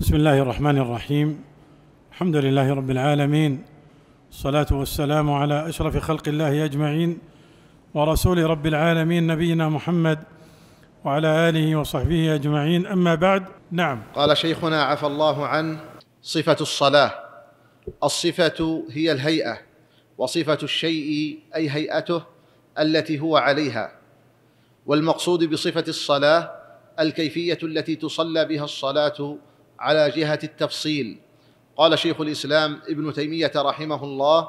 بسم الله الرحمن الرحيم الحمد لله رب العالمين الصلاة والسلام على أشرف خلق الله أجمعين ورسول رب العالمين نبينا محمد وعلى آله وصحبه أجمعين أما بعد نعم قال شيخنا عفى الله عنه صفة الصلاة الصفة هي الهيئة وصفة الشيء أي هيئته التي هو عليها والمقصود بصفة الصلاة الكيفية التي تصلى بها الصلاة على جهة التفصيل قال شيخ الإسلام ابن تيمية رحمه الله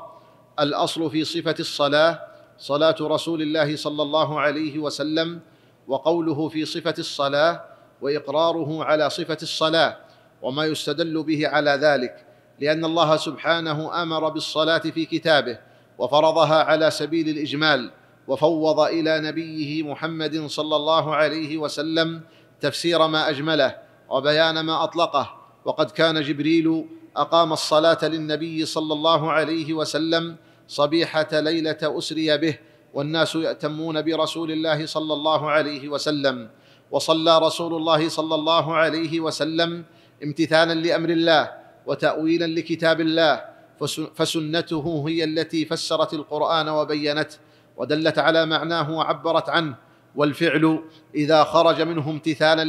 الأصل في صفة الصلاة صلاة رسول الله صلى الله عليه وسلم وقوله في صفة الصلاة وإقراره على صفة الصلاة وما يستدل به على ذلك لأن الله سبحانه أمر بالصلاة في كتابه وفرضها على سبيل الإجمال وفوض إلى نبيه محمد صلى الله عليه وسلم تفسير ما أجمله وبيان ما اطلقه وقد كان جبريل اقام الصلاه للنبي صلى الله عليه وسلم صبيحه ليله اسري به والناس ياتمون برسول الله صلى الله عليه وسلم وصلى رسول الله صلى الله عليه وسلم امتثالا لامر الله وتاويلا لكتاب الله فسنته هي التي فسرت القران وبينته ودلت على معناه وعبرت عنه والفعل اذا خرج منه امتثالا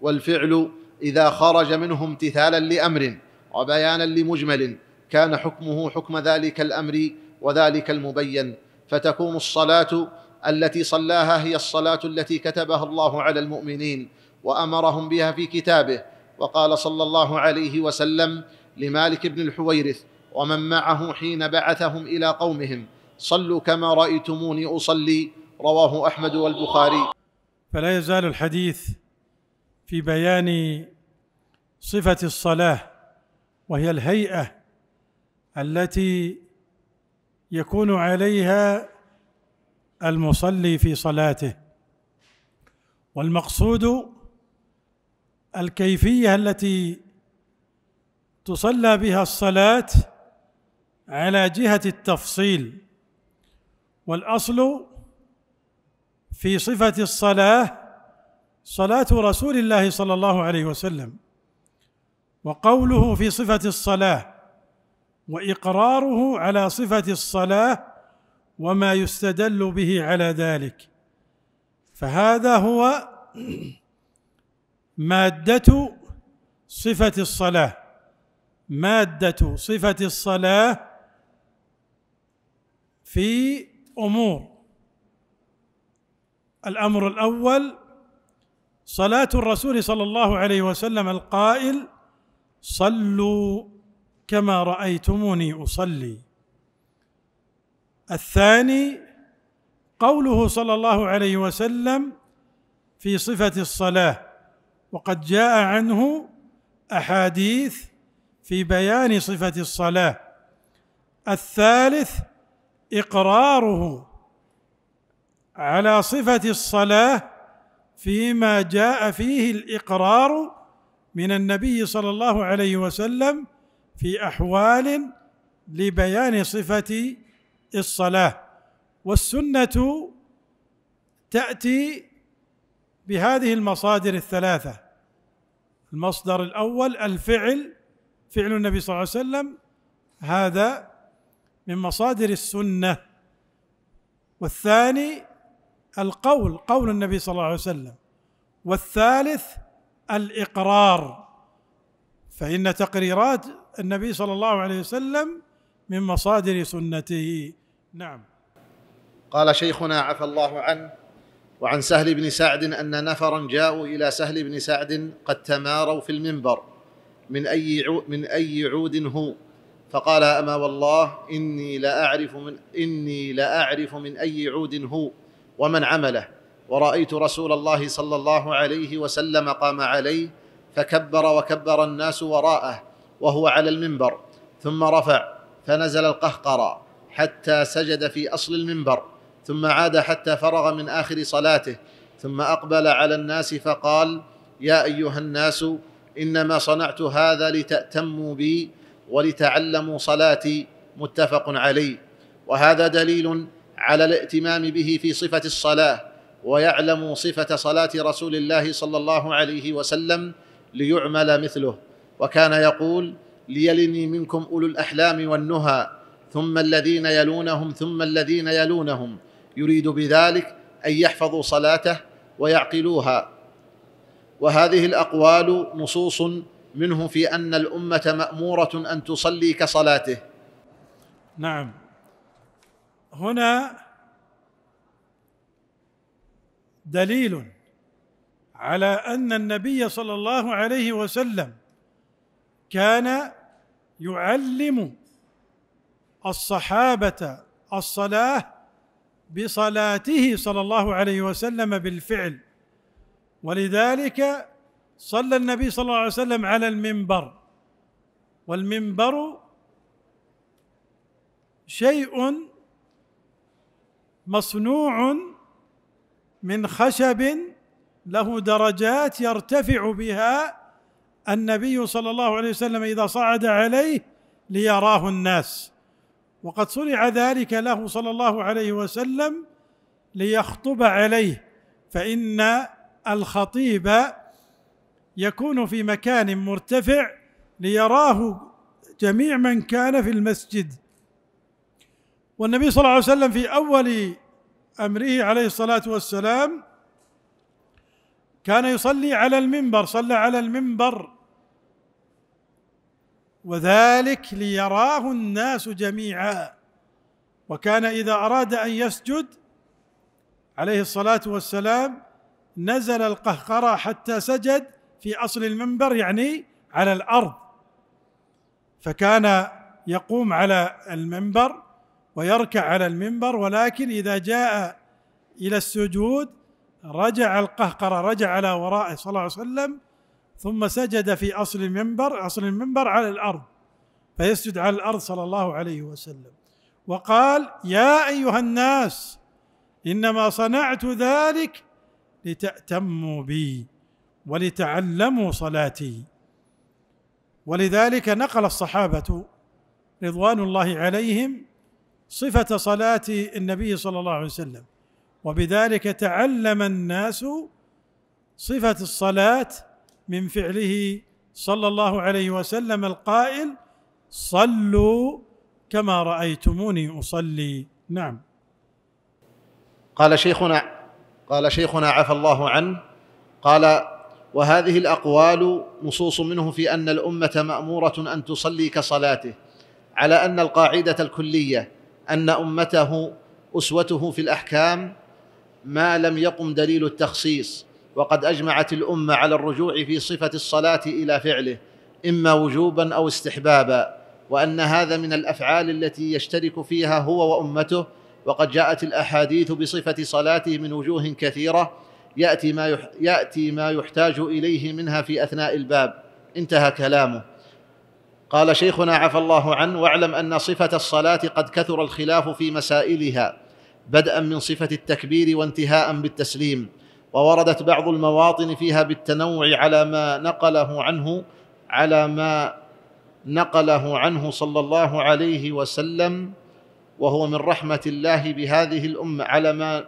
والفعل إذا خرج منه امتثالا لأمر وبيانا لمجمل كان حكمه حكم ذلك الأمر وذلك المبين فتكون الصلاة التي صلاها هي الصلاة التي كتبها الله على المؤمنين وأمرهم بها في كتابه وقال صلى الله عليه وسلم لمالك بن الحويرث ومن معه حين بعثهم إلى قومهم صلوا كما رأيتموني أصلي رواه أحمد والبخاري فلا يزال الحديث في بيان صفه الصلاه وهي الهيئه التي يكون عليها المصلي في صلاته والمقصود الكيفيه التي تصلى بها الصلاه على جهه التفصيل والاصل في صفه الصلاه صلاه رسول الله صلى الله عليه وسلم وقوله في صفه الصلاه واقراره على صفه الصلاه وما يستدل به على ذلك فهذا هو ماده صفه الصلاه ماده صفه الصلاه في امور الامر الاول صلاه الرسول صلى الله عليه وسلم القائل صلوا كما رايتموني اصلي الثاني قوله صلى الله عليه وسلم في صفه الصلاه وقد جاء عنه احاديث في بيان صفه الصلاه الثالث اقراره على صفه الصلاه فيما جاء فيه الاقرار من النبي صلى الله عليه وسلم في احوال لبيان صفه الصلاه والسنه تاتي بهذه المصادر الثلاثه المصدر الاول الفعل فعل النبي صلى الله عليه وسلم هذا من مصادر السنه والثاني القول قول النبي صلى الله عليه وسلم والثالث الاقرار فان تقريرات النبي صلى الله عليه وسلم من مصادر سنته نعم قال شيخنا عفى الله عنه وعن سهل بن سعد ان نفرا جاءوا الى سهل بن سعد قد تماروا في المنبر من اي من اي عود هو فقال اما والله اني لاعرف من اني لاعرف من اي عود هو ومن عمله ورأيت رسول الله صلى الله عليه وسلم قام عليه فكبر وكبر الناس وراءه وهو على المنبر ثم رفع فنزل القهقرى حتى سجد في أصل المنبر ثم عاد حتى فرغ من آخر صلاته ثم أقبل على الناس فقال يا أيها الناس إنما صنعت هذا لتأتموا بي ولتعلموا صلاتي متفق عليه وهذا دليل على الائتمام به في صفه الصلاه ويعلم صفه صلاه رسول الله صلى الله عليه وسلم ليعمل مثله وكان يقول ليلني منكم اولو الاحلام والنهى ثم الذين يلونهم ثم الذين يلونهم يريد بذلك ان يحفظوا صلاته ويعقلوها وهذه الاقوال نصوص منه في ان الامه ماموره ان تصلي كصلاته نعم هنا دليل على ان النبي صلى الله عليه وسلم كان يعلم الصحابه الصلاه بصلاته صلى الله عليه وسلم بالفعل ولذلك صلى النبي صلى الله عليه وسلم على المنبر والمنبر شيء مصنوع من خشب له درجات يرتفع بها النبي صلى الله عليه وسلم اذا صعد عليه ليراه الناس وقد صنع ذلك له صلى الله عليه وسلم ليخطب عليه فان الخطيب يكون في مكان مرتفع ليراه جميع من كان في المسجد والنبي صلى الله عليه وسلم في اول امره عليه الصلاه والسلام كان يصلي على المنبر صلى على المنبر وذلك ليراه الناس جميعا وكان اذا اراد ان يسجد عليه الصلاه والسلام نزل القهقرى حتى سجد في اصل المنبر يعني على الارض فكان يقوم على المنبر ويركع على المنبر ولكن إذا جاء إلى السجود رجع القهقرة رجع على ورائه صلى الله عليه وسلم ثم سجد في أصل المنبر أصل المنبر على الأرض فيسجد على الأرض صلى الله عليه وسلم وقال يا أيها الناس إنما صنعت ذلك لتأتموا بي ولتعلموا صلاتي ولذلك نقل الصحابة رضوان الله عليهم صفه صلاه النبي صلى الله عليه وسلم وبذلك تعلم الناس صفه الصلاه من فعله صلى الله عليه وسلم القائل صلوا كما رايتموني اصلي نعم قال شيخنا قال شيخنا عفى الله عنه قال وهذه الاقوال نصوص منه في ان الامه ماموره ان تصلي كصلاته على ان القاعده الكليه ان امته اسوته في الاحكام ما لم يقم دليل التخصيص وقد اجمعت الامه على الرجوع في صفه الصلاه الى فعله اما وجوبا او استحبابا وان هذا من الافعال التي يشترك فيها هو وامته وقد جاءت الاحاديث بصفه صلاته من وجوه كثيره ياتي ما ياتي ما يحتاج اليه منها في اثناء الباب انتهى كلامه قال شيخنا عفى الله عنه واعلم ان صفه الصلاه قد كثر الخلاف في مسائلها بدءا من صفه التكبير وانتهاء بالتسليم ووردت بعض المواطن فيها بالتنوع على ما نقله عنه على ما نقله عنه صلى الله عليه وسلم وهو من رحمه الله بهذه الامه على ما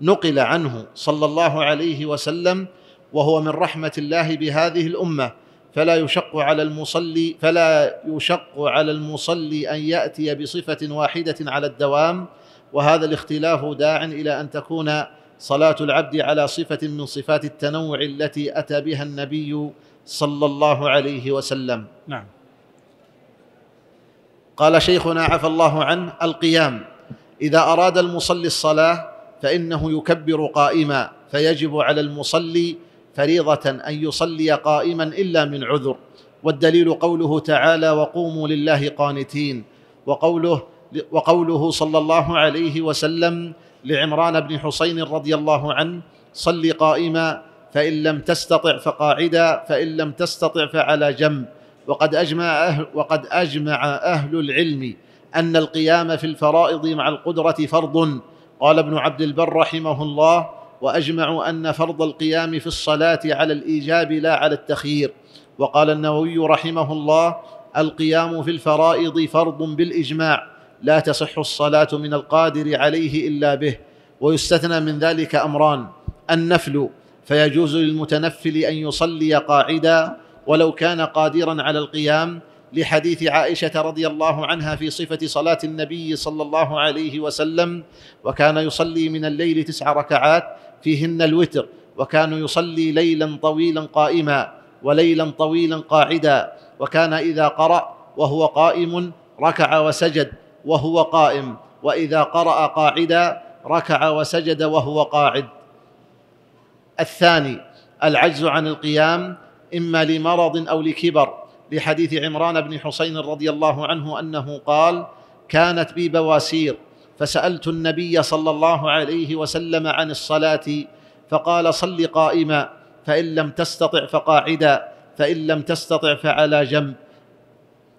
نقل عنه صلى الله عليه وسلم وهو من رحمه الله بهذه الامه فلا يشق على المصلي فلا يشق على المصلي ان ياتي بصفه واحده على الدوام وهذا الاختلاف داع الى ان تكون صلاه العبد على صفه من صفات التنوع التي اتى بها النبي صلى الله عليه وسلم نعم قال شيخنا عفى الله عنه القيام اذا اراد المصلي الصلاه فانه يكبر قائما فيجب على المصلي فريضه ان يصلي قائما الا من عذر والدليل قوله تعالى وقوموا لله قانتين وقوله وقوله صلى الله عليه وسلم لعمران بن حسين رضي الله عنه صل قائما فان لم تستطع فقاعدا فان لم تستطع فعلى جنب وقد اجمع اهل وقد اجمع اهل العلم ان القيام في الفرائض مع القدره فرض قال ابن عبد البر رحمه الله واجمعوا ان فرض القيام في الصلاه على الايجاب لا على التخيير وقال النووي رحمه الله القيام في الفرائض فرض بالاجماع لا تصح الصلاه من القادر عليه الا به ويستثنى من ذلك امران النفل فيجوز للمتنفل ان يصلي قاعدا ولو كان قادرا على القيام لحديث عائشه رضي الله عنها في صفه صلاه النبي صلى الله عليه وسلم وكان يصلي من الليل تسع ركعات فيهن الوتر وكان يصلي ليلا طويلا قائما وليلا طويلا قاعدا وكان اذا قرا وهو قائم ركع وسجد وهو قائم واذا قرا قاعدا ركع وسجد وهو قاعد الثاني العجز عن القيام اما لمرض او لكبر لحديث عمران بن حسين رضي الله عنه انه قال كانت بي بواسير فسالت النبي صلى الله عليه وسلم عن الصلاه فقال صل قائما فان لم تستطع فقاعدا فان لم تستطع فعلى جنب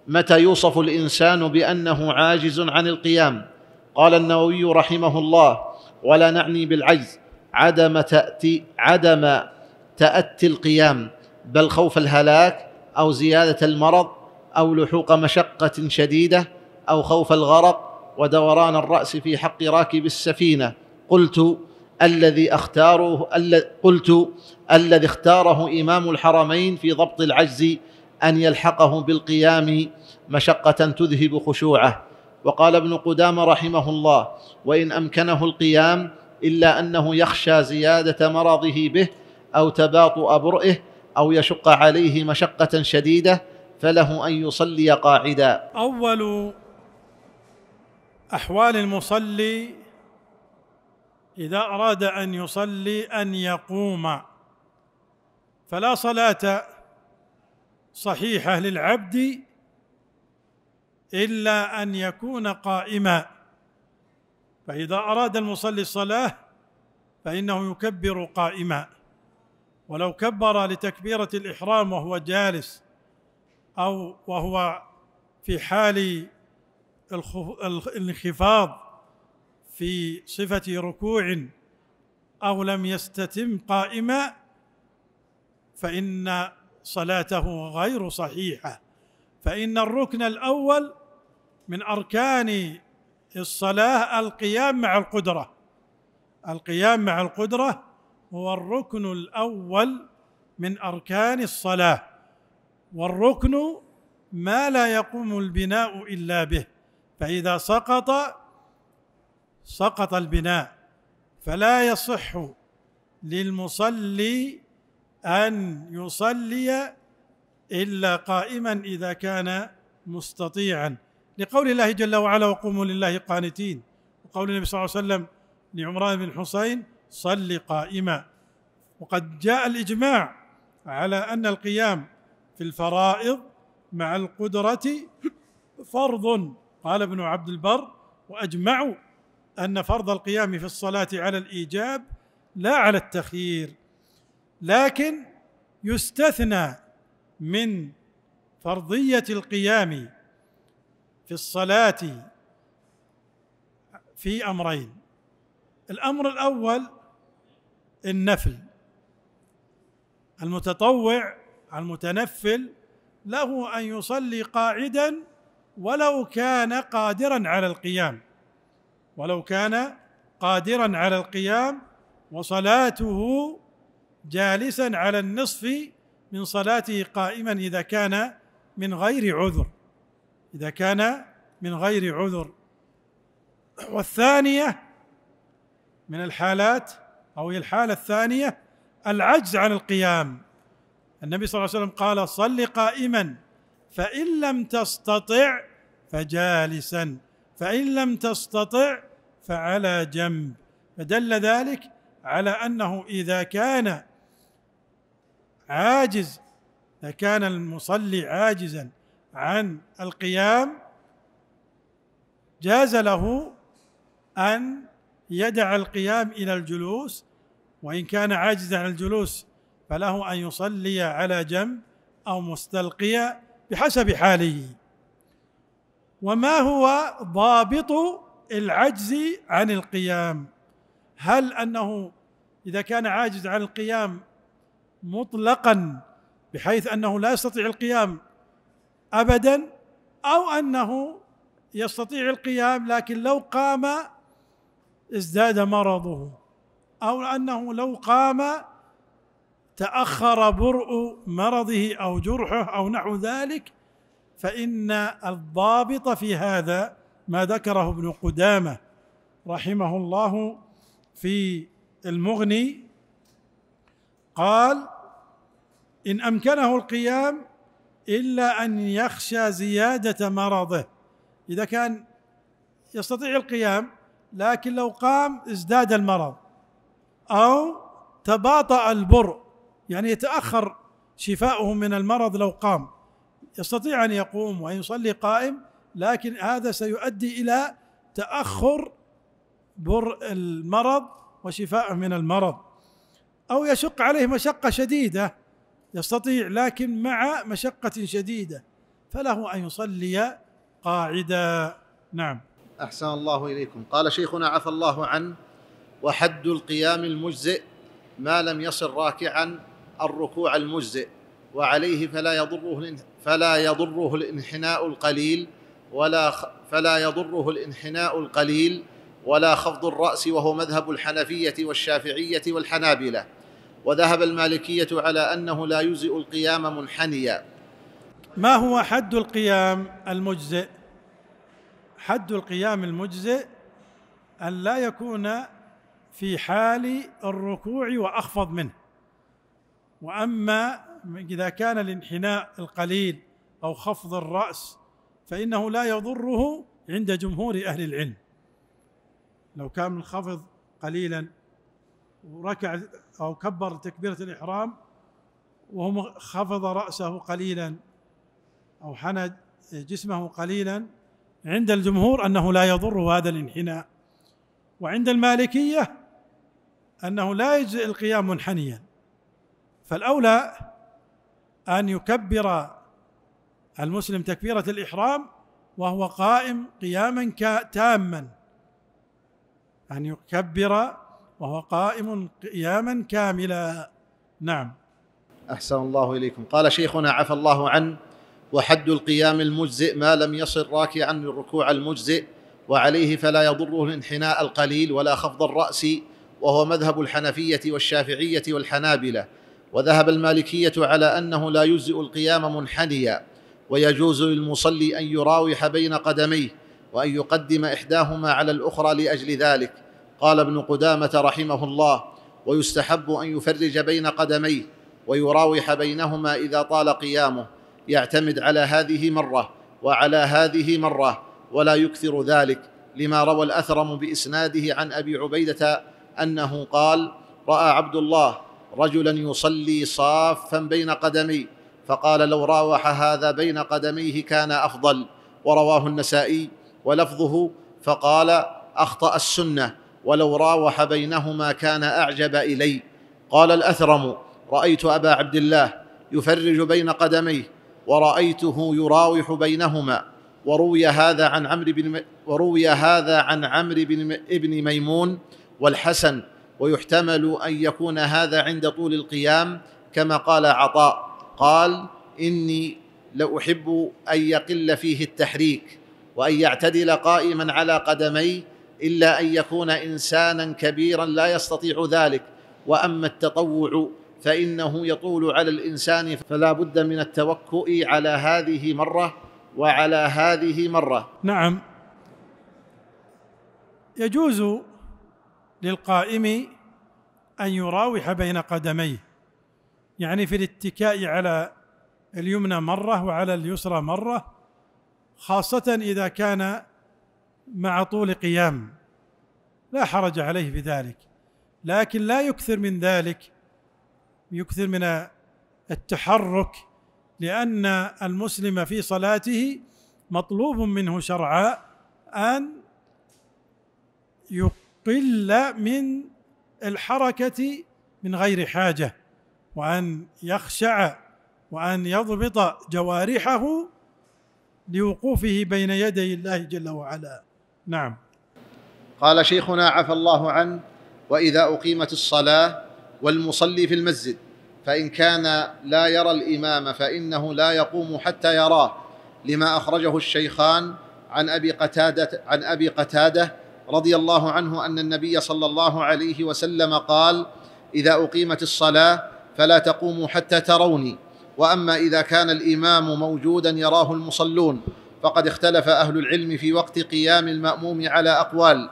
متى يوصف الانسان بانه عاجز عن القيام قال النووي رحمه الله ولا نعني بالعجز عدم تأتي عدم تأتي القيام بل خوف الهلاك أو زيادة المرض أو لحوق مشقة شديدة أو خوف الغرق ودوران الرأس في حق راكب السفينة قلت الذي اختاره قلت الذي اختاره إمام الحرمين في ضبط العجز أن يلحقه بالقيام مشقة تذهب خشوعه وقال ابن قدامة رحمه الله وإن أمكنه القيام إلا أنه يخشى زيادة مرضه به أو تباطؤ برئه أو يشق عليه مشقة شديدة فله أن يصلي قاعدا أول احوال المصلي اذا اراد ان يصلي ان يقوم فلا صلاه صحيحه للعبد الا ان يكون قائما فاذا اراد المصلي الصلاه فانه يكبر قائما ولو كبر لتكبيره الاحرام وهو جالس او وهو في حال الانخفاض في صفة ركوع أو لم يستتم قائما فإن صلاته غير صحيحة فإن الركن الأول من أركان الصلاة القيام مع القدرة القيام مع القدرة هو الركن الأول من أركان الصلاة والركن ما لا يقوم البناء إلا به فإذا سقط سقط البناء فلا يصح للمصلي أن يصلي إلا قائما إذا كان مستطيعا لقول الله جل وعلا وقوموا لله قانتين وقول النبي صلى الله عليه وسلم لعمران بن حسين صل قائما وقد جاء الإجماع على أن القيام في الفرائض مع القدرة فرض قال ابن عبد البر واجمعوا ان فرض القيام في الصلاه على الايجاب لا على التخيير لكن يستثنى من فرضيه القيام في الصلاه في امرين الامر الاول النفل المتطوع المتنفل له ان يصلي قاعدا ولو كان قادرا على القيام ولو كان قادرا على القيام وصلاته جالسا على النصف من صلاته قائما اذا كان من غير عذر اذا كان من غير عذر والثانيه من الحالات او هي الحاله الثانيه العجز عن القيام النبي صلى الله عليه وسلم قال صل قائما فان لم تستطع فجالسا فان لم تستطع فعلى جنب فدل ذلك على انه اذا كان عاجز اذا كان المصلي عاجزا عن القيام جاز له ان يدع القيام الى الجلوس وان كان عاجزا عن الجلوس فله ان يصلي على جنب او مستلقيا بحسب حاله وما هو ضابط العجز عن القيام هل انه اذا كان عاجز عن القيام مطلقا بحيث انه لا يستطيع القيام ابدا او انه يستطيع القيام لكن لو قام ازداد مرضه او انه لو قام تاخر برء مرضه او جرحه او نحو ذلك فان الضابط في هذا ما ذكره ابن قدامه رحمه الله في المغني قال ان امكنه القيام الا ان يخشى زياده مرضه اذا كان يستطيع القيام لكن لو قام ازداد المرض او تباطا البرء يعني يتاخر شفاؤه من المرض لو قام يستطيع ان يقوم وان يصلي قائم لكن هذا سيؤدي الى تاخر بر المرض وشفاءه من المرض او يشق عليه مشقه شديده يستطيع لكن مع مشقه شديده فله ان يصلي قاعدا نعم احسن الله اليكم قال شيخنا عفى الله عنه وحد القيام المجزئ ما لم يصل راكعا الركوع المجزئ وعليه فلا يضره فلا يضره الانحناء القليل ولا فلا يضره الانحناء القليل ولا خفض الراس وهو مذهب الحنفيه والشافعيه والحنابله وذهب المالكيه على انه لا يجزئ القيام منحنيا ما هو حد القيام المجزئ حد القيام المجزئ ان لا يكون في حال الركوع واخفض منه واما اذا كان الانحناء القليل او خفض الراس فانه لا يضره عند جمهور اهل العلم لو كان منخفض قليلا وركع او كبر تكبيره الاحرام وهو خفض راسه قليلا او حنى جسمه قليلا عند الجمهور انه لا يضر هذا الانحناء وعند المالكيه انه لا يجزئ القيام منحنيا فالاولى ان يكبر المسلم تكبيره الاحرام وهو قائم قياما تاما ان يكبر وهو قائم قياما كاملا نعم احسن الله اليكم قال شيخنا عفى الله عنه وحد القيام المجزئ ما لم يصل راكعا الركوع المجزئ وعليه فلا يضره الانحناء القليل ولا خفض الراس وهو مذهب الحنفيه والشافعيه والحنابله وذهب المالكيه على انه لا يجزئ القيام منحنيا ويجوز للمصلي ان يراوح بين قدميه وان يقدم احداهما على الاخرى لاجل ذلك قال ابن قدامه رحمه الله ويستحب ان يفرج بين قدميه ويراوح بينهما اذا طال قيامه يعتمد على هذه مره وعلى هذه مره ولا يكثر ذلك لما روى الاثرم باسناده عن ابي عبيده انه قال راى عبد الله رجلا يصلي صافا بين قدمي فقال لو راوح هذا بين قدميه كان افضل ورواه النسائي ولفظه فقال اخطا السنه ولو راوح بينهما كان اعجب الي قال الاثرم رايت ابا عبد الله يفرج بين قدميه ورايته يراوح بينهما وروي هذا عن عمرو بن وروي هذا عن عمرو بن ابن ميمون والحسن ويحتمل ان يكون هذا عند طول القيام كما قال عطاء قال اني لاحب ان يقل فيه التحريك وان يعتدل قائما على قدمي الا ان يكون انسانا كبيرا لا يستطيع ذلك واما التطوع فانه يطول على الانسان فلا بد من التوكؤ على هذه مره وعلى هذه مره نعم يجوز للقائم أن يراوح بين قدميه يعني في الاتكاء على اليمنى مرة وعلى اليسرى مرة خاصة إذا كان مع طول قيام لا حرج عليه في ذلك لكن لا يكثر من ذلك يكثر من التحرك لأن المسلم في صلاته مطلوب منه شرعا أن قل من الحركة من غير حاجة وأن يخشع وأن يضبط جوارحه لوقوفه بين يدي الله جل وعلا نعم قال شيخنا عفى الله عنه واذا اقيمت الصلاه والمصلي في المسجد فان كان لا يرى الامام فانه لا يقوم حتى يراه لما اخرجه الشيخان عن ابي قتاده عن ابي قتاده رضي الله عنه ان النبي صلى الله عليه وسلم قال اذا اقيمت الصلاه فلا تقوموا حتى تروني واما اذا كان الامام موجودا يراه المصلون فقد اختلف اهل العلم في وقت قيام الماموم على اقوال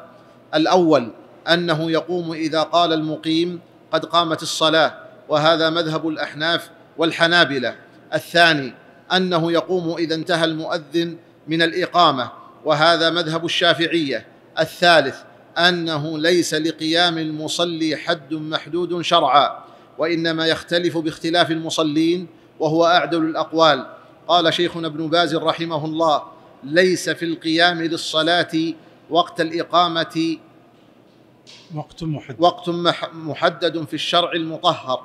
الاول انه يقوم اذا قال المقيم قد قامت الصلاه وهذا مذهب الاحناف والحنابله الثاني انه يقوم اذا انتهى المؤذن من الاقامه وهذا مذهب الشافعيه الثالث انه ليس لقيام المصلي حد محدود شرعا وانما يختلف باختلاف المصلين وهو اعدل الاقوال قال شيخنا ابن باز رحمه الله ليس في القيام للصلاه وقت الاقامه وقت محدد, وقت محدد في الشرع المطهر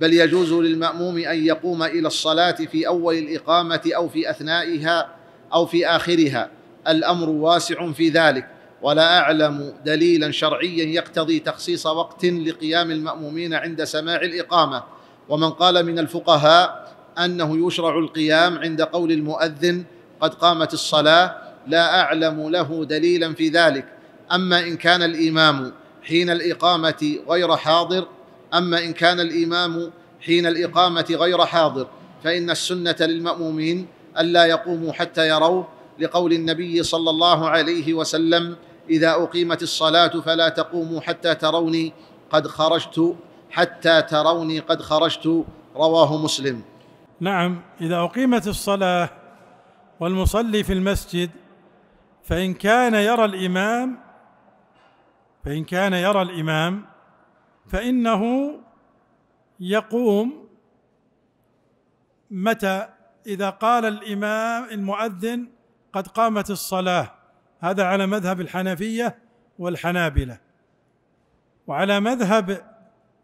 بل يجوز للماموم ان يقوم الى الصلاه في اول الاقامه او في اثنائها او في اخرها الامر واسع في ذلك ولا اعلم دليلا شرعيا يقتضي تخصيص وقت لقيام المامومين عند سماع الاقامه ومن قال من الفقهاء انه يشرع القيام عند قول المؤذن قد قامت الصلاه لا اعلم له دليلا في ذلك اما ان كان الامام حين الاقامه غير حاضر اما ان كان الامام حين الاقامه غير حاضر فان السنه للمامومين الا يقوموا حتى يروه لقول النبي صلى الله عليه وسلم اذا اقيمت الصلاه فلا تقوموا حتى تروني قد خرجت حتى تروني قد خرجت رواه مسلم نعم اذا اقيمت الصلاه والمصلي في المسجد فان كان يرى الامام فان كان يرى الامام فانه يقوم متى اذا قال الامام المؤذن قد قامت الصلاه هذا على مذهب الحنفيه والحنابله وعلى مذهب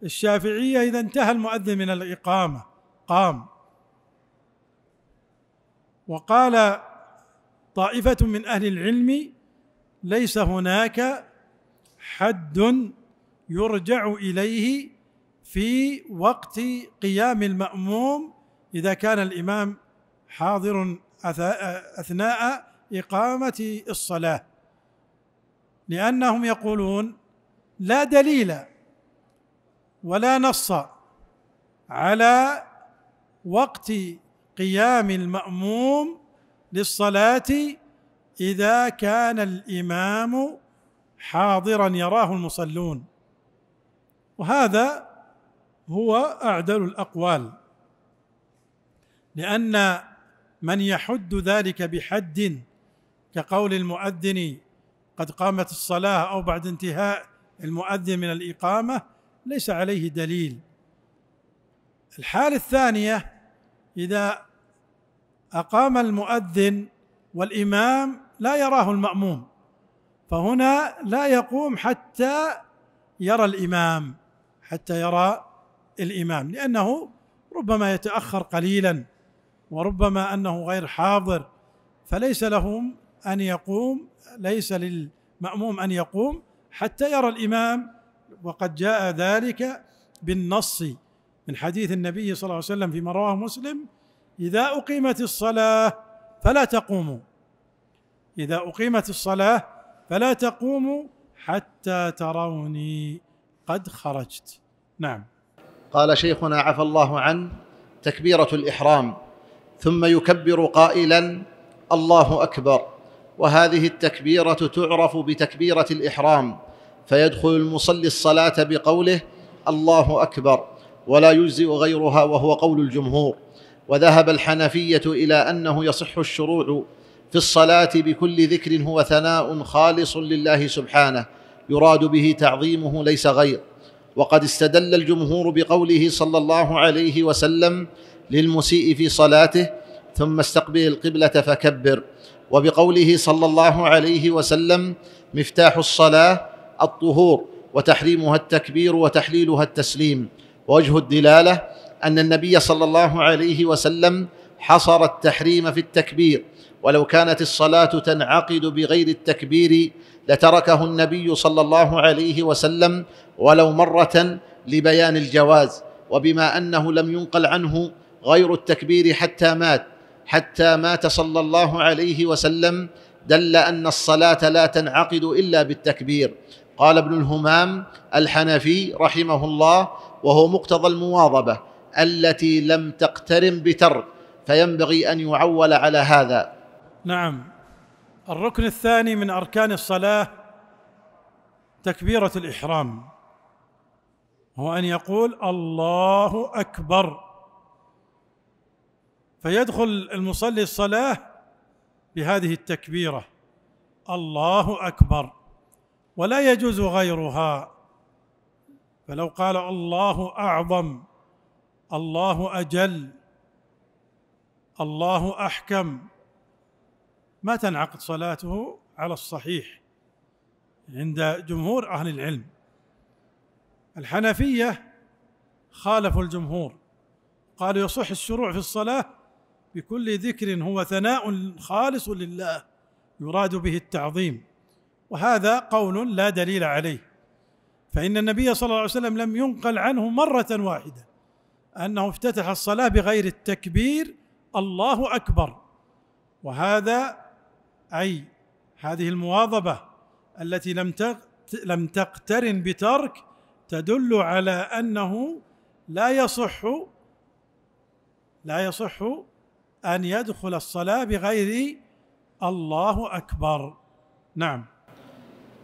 الشافعيه اذا انتهى المؤذن من الاقامه قام وقال طائفه من اهل العلم ليس هناك حد يرجع اليه في وقت قيام الماموم اذا كان الامام حاضر اثناء اقامه الصلاه لانهم يقولون لا دليل ولا نص على وقت قيام الماموم للصلاه اذا كان الامام حاضرا يراه المصلون وهذا هو اعدل الاقوال لان من يحد ذلك بحد كقول المؤذن قد قامت الصلاه او بعد انتهاء المؤذن من الاقامه ليس عليه دليل الحاله الثانيه اذا اقام المؤذن والامام لا يراه الماموم فهنا لا يقوم حتى يرى الامام حتى يرى الامام لانه ربما يتاخر قليلا وربما انه غير حاضر فليس لهم ان يقوم ليس للماموم ان يقوم حتى يرى الامام وقد جاء ذلك بالنص من حديث النبي صلى الله عليه وسلم فيما رواه مسلم اذا اقيمت الصلاه فلا تقوموا اذا اقيمت الصلاه فلا تقوموا حتى تروني قد خرجت نعم قال شيخنا عفى الله عنه تكبيره الاحرام ثم يكبر قائلا الله اكبر وهذه التكبيره تعرف بتكبيره الاحرام فيدخل المصلي الصلاه بقوله الله اكبر ولا يجزئ غيرها وهو قول الجمهور وذهب الحنفيه الى انه يصح الشروع في الصلاه بكل ذكر هو ثناء خالص لله سبحانه يراد به تعظيمه ليس غير وقد استدل الجمهور بقوله صلى الله عليه وسلم للمسيء في صلاته ثم استقبل القبلة فكبر وبقوله صلى الله عليه وسلم مفتاح الصلاة الطهور وتحريمها التكبير وتحليلها التسليم ووجه الدلالة أن النبي صلى الله عليه وسلم حصر التحريم في التكبير ولو كانت الصلاة تنعقد بغير التكبير لتركه النبي صلى الله عليه وسلم ولو مرة لبيان الجواز وبما أنه لم ينقل عنه غير التكبير حتى مات حتى مات صلى الله عليه وسلم دل ان الصلاه لا تنعقد الا بالتكبير قال ابن الهمام الحنفي رحمه الله وهو مقتضى المواظبه التي لم تقترن بترك فينبغي ان يعول على هذا نعم الركن الثاني من اركان الصلاه تكبيره الاحرام هو ان يقول الله اكبر فيدخل المصلي الصلاه بهذه التكبيره الله اكبر ولا يجوز غيرها فلو قال الله اعظم الله اجل الله احكم ما تنعقد صلاته على الصحيح عند جمهور اهل العلم الحنفيه خالفوا الجمهور قالوا يصح الشروع في الصلاه بكل ذكر هو ثناء خالص لله يراد به التعظيم وهذا قول لا دليل عليه فإن النبي صلى الله عليه وسلم لم ينقل عنه مرة واحدة أنه افتتح الصلاة بغير التكبير الله أكبر وهذا أي هذه المواظبة التي لم لم تقترن بترك تدل على أنه لا يصح لا يصح ان يدخل الصلاه بغير الله اكبر نعم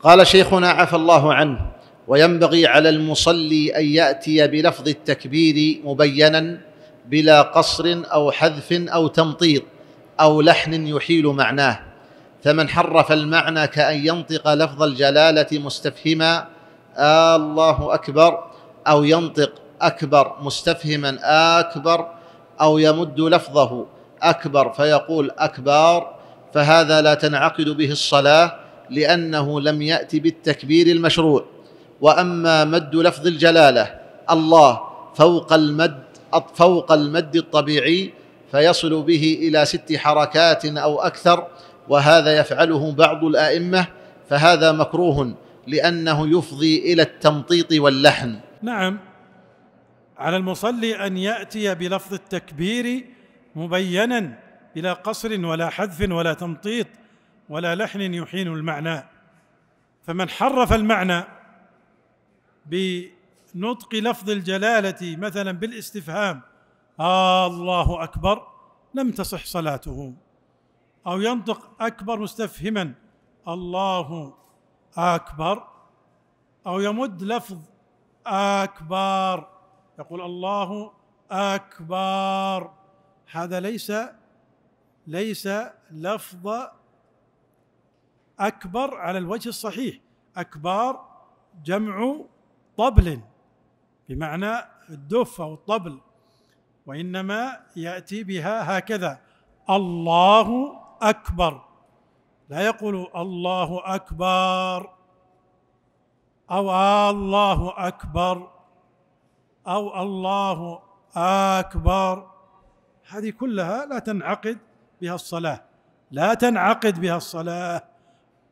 قال شيخنا عفى الله عنه وينبغي على المصلي ان ياتي بلفظ التكبير مبينا بلا قصر او حذف او تمطيط او لحن يحيل معناه فمن حرف المعنى كان ينطق لفظ الجلاله مستفهما آه الله اكبر او ينطق اكبر مستفهما اكبر او يمد لفظه اكبر فيقول اكبار فهذا لا تنعقد به الصلاه لانه لم ياتي بالتكبير المشروع واما مد لفظ الجلاله الله فوق المد فوق المد الطبيعي فيصل به الى ست حركات او اكثر وهذا يفعله بعض الائمه فهذا مكروه لانه يفضي الى التمطيط واللحن نعم على المصلي ان ياتي بلفظ التكبير مبينا بلا قصر ولا حذف ولا تمطيط ولا لحن يحين المعنى فمن حرف المعنى بنطق لفظ الجلاله مثلا بالاستفهام آه الله اكبر لم تصح صلاته او ينطق اكبر مستفهما الله اكبر او يمد لفظ اكبر يقول الله اكبر هذا ليس ليس لفظ أكبر على الوجه الصحيح أكبار جمع طبل بمعنى الدف أو الطبل وإنما يأتي بها هكذا الله أكبر لا يقول الله أكبر أو الله أكبر أو الله أكبر هذه كلها لا تنعقد بها الصلاة لا تنعقد بها الصلاة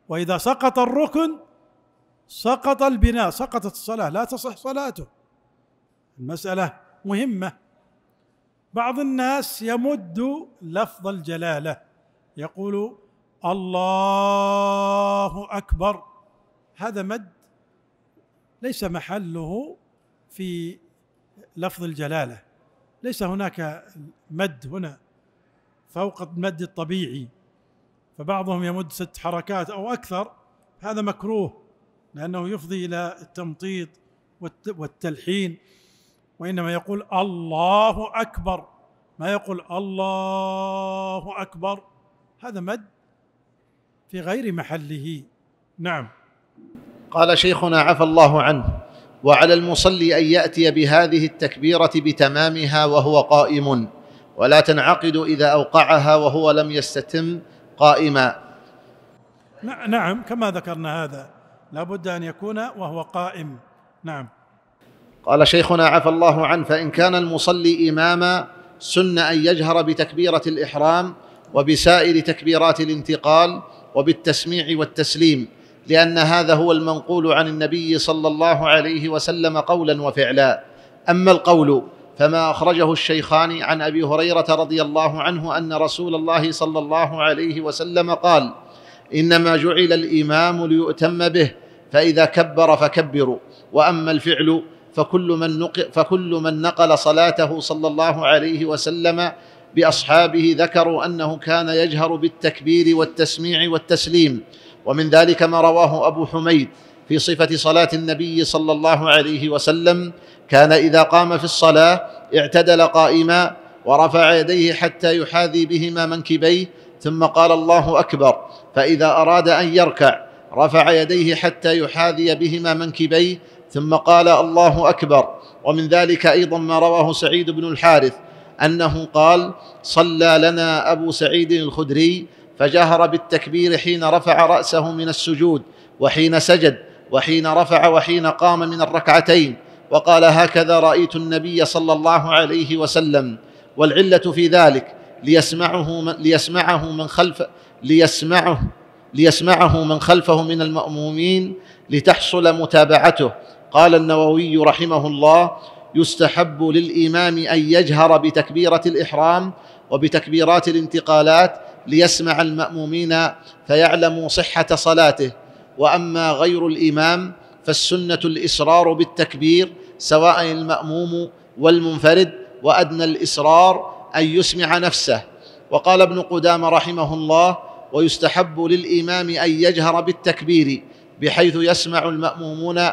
وإذا سقط الركن سقط البناء سقطت الصلاة لا تصح صلاته المسألة مهمة بعض الناس يمد لفظ الجلالة يقول الله أكبر هذا مد ليس محله في لفظ الجلاله ليس هناك مد هنا فوق المد الطبيعي فبعضهم يمد ست حركات او اكثر هذا مكروه لانه يفضي الى التمطيط والتلحين وانما يقول الله اكبر ما يقول الله اكبر هذا مد في غير محله نعم قال شيخنا عفى الله عنه وعلى المصلي ان ياتي بهذه التكبيره بتمامها وهو قائم ولا تنعقد اذا اوقعها وهو لم يستتم قائما نعم كما ذكرنا هذا لا بد ان يكون وهو قائم نعم قال شيخنا عفى الله عنه فان كان المصلي اماما سن ان يجهر بتكبيره الاحرام وبسائر تكبيرات الانتقال وبالتسميع والتسليم لان هذا هو المنقول عن النبي صلى الله عليه وسلم قولا وفعلا اما القول فما اخرجه الشيخان عن ابي هريره رضي الله عنه ان رسول الله صلى الله عليه وسلم قال انما جعل الامام ليؤتم به فاذا كبر فكبروا واما الفعل فكل من نقل, فكل من نقل صلاته صلى الله عليه وسلم باصحابه ذكروا انه كان يجهر بالتكبير والتسميع والتسليم ومن ذلك ما رواه ابو حميد في صفه صلاه النبي صلى الله عليه وسلم كان اذا قام في الصلاه اعتدل قائما ورفع يديه حتى يحاذي بهما منكبيه ثم قال الله اكبر فاذا اراد ان يركع رفع يديه حتى يحاذي بهما منكبيه ثم قال الله اكبر ومن ذلك ايضا ما رواه سعيد بن الحارث انه قال صلى لنا ابو سعيد الخدري فجهر بالتكبير حين رفع راسه من السجود وحين سجد وحين رفع وحين قام من الركعتين وقال هكذا رايت النبي صلى الله عليه وسلم والعله في ذلك ليسمعه من ليسمعه من خلف ليسمعه ليسمعه من خلفه من المامومين لتحصل متابعته قال النووي رحمه الله يستحب للامام ان يجهر بتكبيره الاحرام وبتكبيرات الانتقالات ليسمع المامومين فيعلموا صحه صلاته واما غير الامام فالسنه الاصرار بالتكبير سواء الماموم والمنفرد وادنى الاصرار ان يسمع نفسه وقال ابن قدامه رحمه الله ويستحب للامام ان يجهر بالتكبير بحيث يسمع المامومون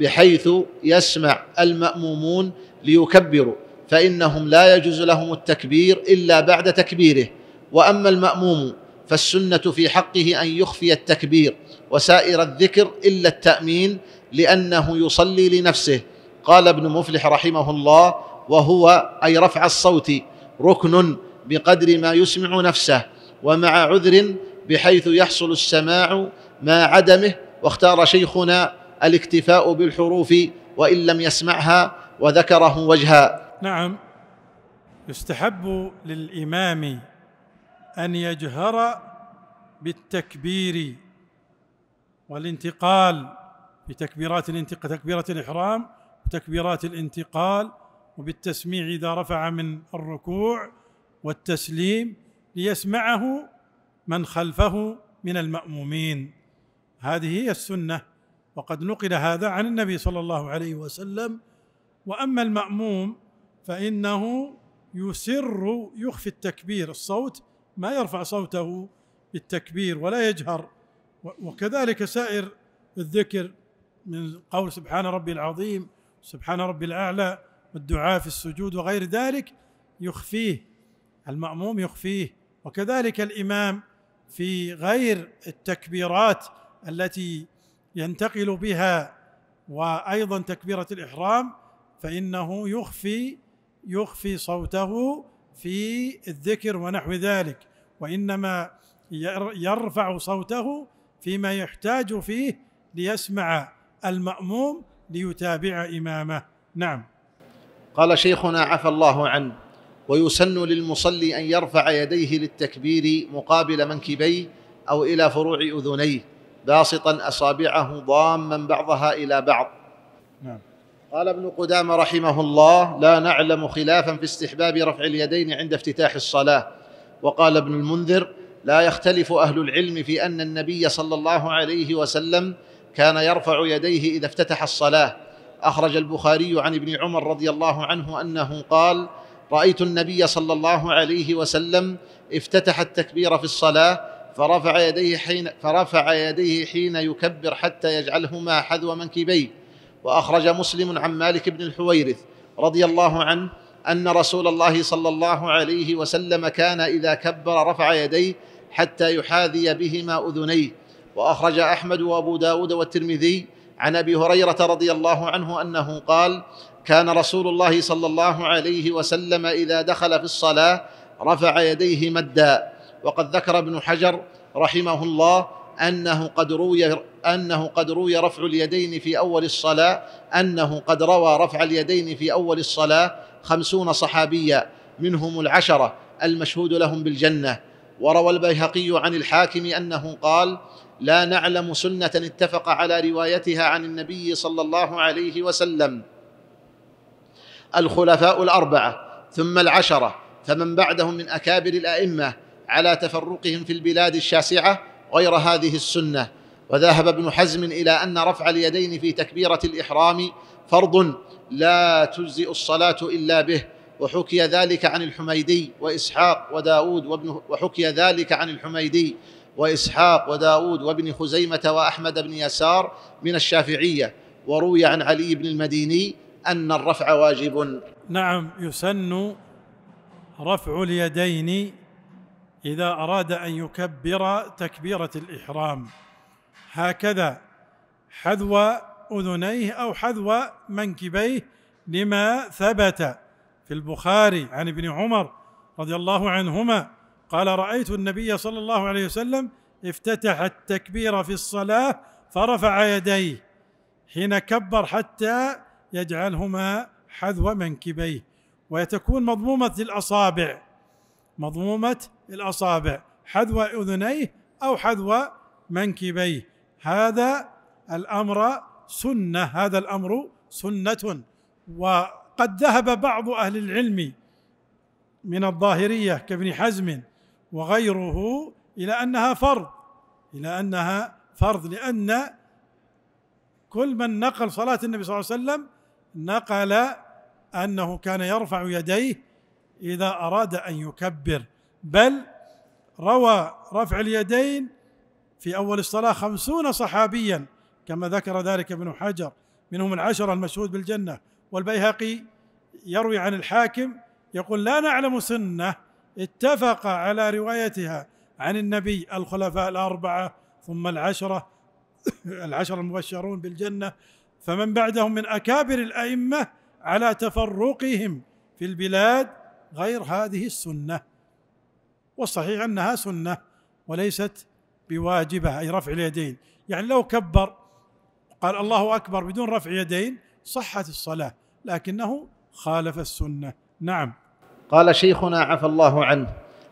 بحيث يسمع المامومون ليكبروا فانهم لا يجوز لهم التكبير الا بعد تكبيره واما الماموم فالسنه في حقه ان يخفي التكبير وسائر الذكر الا التامين لانه يصلي لنفسه قال ابن مفلح رحمه الله وهو اي رفع الصوت ركن بقدر ما يسمع نفسه ومع عذر بحيث يحصل السماع ما عدمه واختار شيخنا الاكتفاء بالحروف وان لم يسمعها وذكره وجها نعم يستحب للامام ان يجهر بالتكبير والانتقال في تكبيرات الانتقال تكبيرة الإحرام وتكبيرات الانتقال وبالتسميع إذا رفع من الركوع والتسليم ليسمعه من خلفه من المأمومين هذه هي السنة وقد نقل هذا عن النبي صلى الله عليه وسلم وأما المأموم فإنه يسر يخفي التكبير الصوت ما يرفع صوته بالتكبير ولا يجهر وكذلك سائر الذكر من قول سبحان ربي العظيم سبحان ربي الأعلى والدعاء في السجود وغير ذلك يخفيه المأموم يخفيه وكذلك الإمام في غير التكبيرات التي ينتقل بها وأيضا تكبيرة الإحرام فإنه يخفي يخفي صوته في الذكر ونحو ذلك وانما يرفع صوته فيما يحتاج فيه ليسمع الماموم ليتابع امامه نعم قال شيخنا عفى الله عنه ويسن للمصلي ان يرفع يديه للتكبير مقابل منكبيه او الى فروع اذنيه باسطا اصابعه ضاما بعضها الى بعض نعم قال ابن قدامه رحمه الله لا نعلم خلافا في استحباب رفع اليدين عند افتتاح الصلاه وقال ابن المنذر لا يختلف اهل العلم في ان النبي صلى الله عليه وسلم كان يرفع يديه اذا افتتح الصلاه اخرج البخاري عن ابن عمر رضي الله عنه انه قال رايت النبي صلى الله عليه وسلم افتتح التكبير في الصلاه فرفع يديه حين فرفع يديه حين يكبر حتى يجعلهما حذو منكبيه وأخرج مسلم عن مالك بن الحويرث رضي الله عنه أن رسول الله صلى الله عليه وسلم كان إذا كبر رفع يديه حتى يحاذي بهما أذنيه وأخرج أحمد وأبو داود والترمذي عن أبي هريرة رضي الله عنه أنه قال كان رسول الله صلى الله عليه وسلم إذا دخل في الصلاة رفع يديه مدا وقد ذكر ابن حجر رحمه الله أنه قد روي أنه قد روي رفع اليدين في أول الصلاة أنه قد روى رفع اليدين في أول الصلاة خمسون صحابيا منهم العشرة المشهود لهم بالجنة وروى البيهقي عن الحاكم أنه قال لا نعلم سنة اتفق على روايتها عن النبي صلى الله عليه وسلم الخلفاء الأربعة ثم العشرة فمن بعدهم من أكابر الأئمة على تفرقهم في البلاد الشاسعة غير هذه السنه وذهب ابن حزم الى ان رفع اليدين في تكبيره الاحرام فرض لا تجزئ الصلاه الا به وحكي ذلك عن الحميدي واسحاق وداود وابن وحكي ذلك عن الحميدي واسحاق وداود وابن خزيمه واحمد بن يسار من الشافعيه وروي عن علي بن المديني ان الرفع واجب نعم يسن رفع اليدين اذا اراد ان يكبر تكبيره الاحرام هكذا حذو اذنيه او حذو منكبيه لما ثبت في البخاري عن ابن عمر رضي الله عنهما قال رايت النبي صلى الله عليه وسلم افتتح التكبير في الصلاه فرفع يديه حين كبر حتى يجعلهما حذو منكبيه وتكون مضمومه الاصابع مضمومه الاصابع حذو اذنيه او حذو منكبيه هذا الامر سنه هذا الامر سنه وقد ذهب بعض اهل العلم من الظاهريه كابن حزم وغيره الى انها فرض الى انها فرض لان كل من نقل صلاه النبي صلى الله عليه وسلم نقل انه كان يرفع يديه إذا أراد أن يكبر بل روى رفع اليدين في أول الصلاة خمسون صحابيا كما ذكر ذلك ابن حجر منهم العشرة المشهود بالجنة والبيهقي يروي عن الحاكم يقول لا نعلم سنة اتفق على روايتها عن النبي الخلفاء الأربعة ثم العشرة العشرة المبشرون بالجنة فمن بعدهم من أكابر الأئمة على تفرقهم في البلاد غير هذه السنه والصحيح انها سنه وليست بواجبه اي رفع اليدين يعني لو كبر قال الله اكبر بدون رفع يدين صحت الصلاه لكنه خالف السنه نعم قال شيخنا عفى الله عنه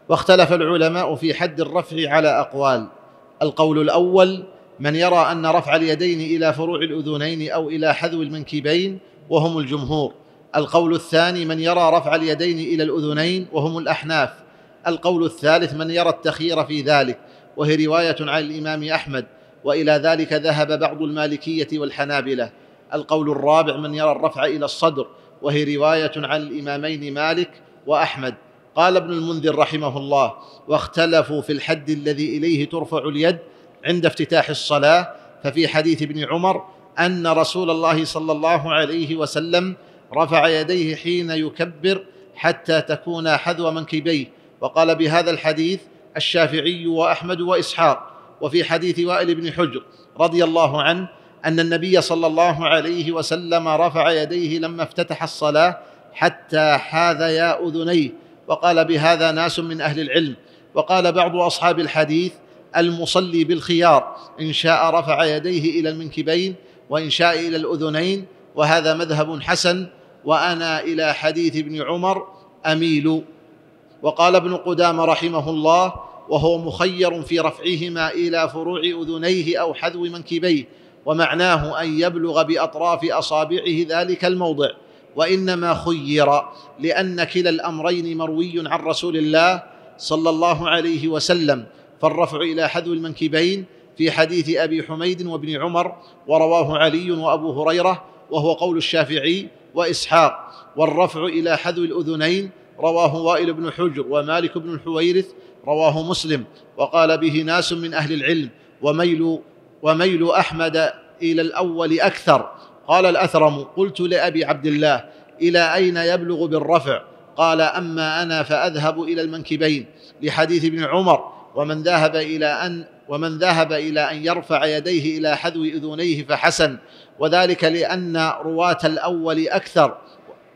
واختلف العلماء في حد الرفع على اقوال القول الاول من يرى ان رفع اليدين الى فروع الاذنين او الى حذو المنكبين وهم الجمهور القول الثاني من يرى رفع اليدين الى الاذنين وهم الاحناف القول الثالث من يرى التخيير في ذلك وهي روايه عن الامام احمد والى ذلك ذهب بعض المالكيه والحنابله القول الرابع من يرى الرفع الى الصدر وهي روايه عن الامامين مالك واحمد قال ابن المنذر رحمه الله واختلفوا في الحد الذي اليه ترفع اليد عند افتتاح الصلاه ففي حديث ابن عمر ان رسول الله صلى الله عليه وسلم رفع يديه حين يكبر حتى تكون حذو منكبيه وقال بهذا الحديث الشافعي واحمد واسحاق وفي حديث وائل بن حجر رضي الله عنه ان النبي صلى الله عليه وسلم رفع يديه لما افتتح الصلاه حتى حاذيا اذنيه وقال بهذا ناس من اهل العلم وقال بعض اصحاب الحديث المصلي بالخيار ان شاء رفع يديه الى المنكبين وان شاء الى الاذنين وهذا مذهب حسن وأنا إلى حديث ابن عمر أميل وقال ابن قدامة رحمه الله وهو مخير في رفعهما إلى فروع أذنيه أو حذو منكبيه ومعناه أن يبلغ بأطراف أصابعه ذلك الموضع وإنما خير لأن كلا الأمرين مروي عن رسول الله صلى الله عليه وسلم فالرفع إلى حذو المنكبين في حديث أبي حميد وابن عمر ورواه علي وأبو هريرة وهو قول الشافعي وإسحاق والرفع إلى حذو الأذنين رواه وائل بن حجر ومالك بن الحويرث رواه مسلم وقال به ناس من أهل العلم وميل وميل أحمد إلى الأول أكثر قال الأثرم قلت لأبي عبد الله إلى أين يبلغ بالرفع قال أما أنا فأذهب إلى المنكبين لحديث ابن عمر ومن ذهب إلى أن ومن ذهب إلى أن يرفع يديه إلى حذو أذنيه فحسن وذلك لأن رواة الأول أكثر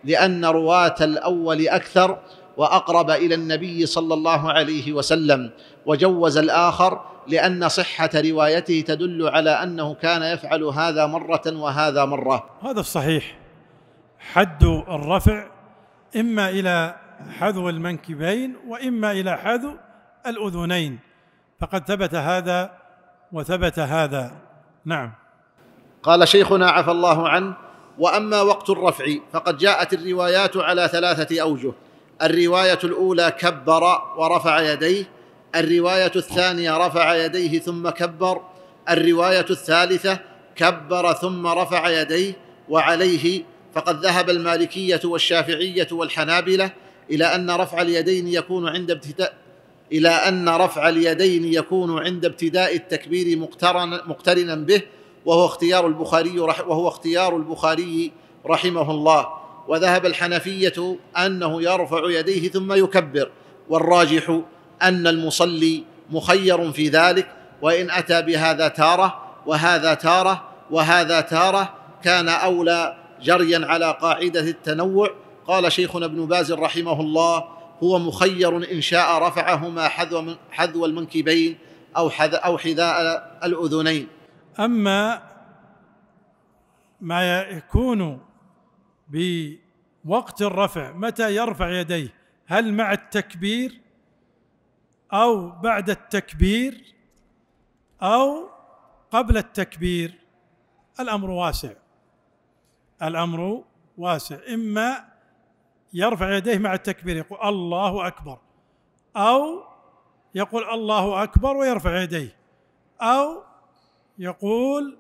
لأن رواة الأول أكثر وأقرب إلى النبي صلى الله عليه وسلم وجوز الآخر لأن صحة روايته تدل على أنه كان يفعل هذا مرة وهذا مرة هذا الصحيح حد الرفع إما إلى حذو المنكبين وإما إلى حذو الأذنين فقد ثبت هذا وثبت هذا نعم قال شيخنا عفى الله عنه واما وقت الرفع فقد جاءت الروايات على ثلاثه اوجه الروايه الاولى كبر ورفع يديه الروايه الثانيه رفع يديه ثم كبر الروايه الثالثه كبر ثم رفع يديه وعليه فقد ذهب المالكيه والشافعيه والحنابله الى ان رفع اليدين يكون عند الى ان رفع اليدين يكون عند ابتداء التكبير مقترنا مقترنا به وهو اختيار البخاري وهو اختيار البخاري رحمه الله وذهب الحنفيه انه يرفع يديه ثم يكبر والراجح ان المصلي مخير في ذلك وان اتى بهذا تاره وهذا تاره وهذا تاره كان اولى جريا على قاعده التنوع قال شيخنا ابن باز رحمه الله هو مخير إن شاء رفعهما حذو, حذو المنكبين أو, حذ أو حذاء الأذنين أما ما يكون بوقت الرفع متى يرفع يديه هل مع التكبير أو بعد التكبير أو قبل التكبير الأمر واسع الأمر واسع إما يرفع يديه مع التكبير يقول الله اكبر او يقول الله اكبر ويرفع يديه او يقول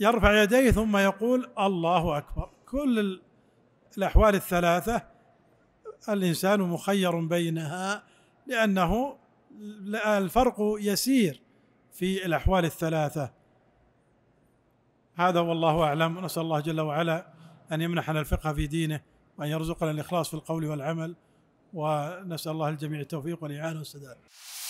يرفع يديه ثم يقول الله اكبر كل الاحوال الثلاثه الانسان مخير بينها لانه الفرق يسير في الاحوال الثلاثه هذا والله اعلم نسال الله جل وعلا ان يمنحنا الفقه في دينه وأن يرزقنا الإخلاص في القول والعمل ونسأل الله الجميع التوفيق والإعانة والسداد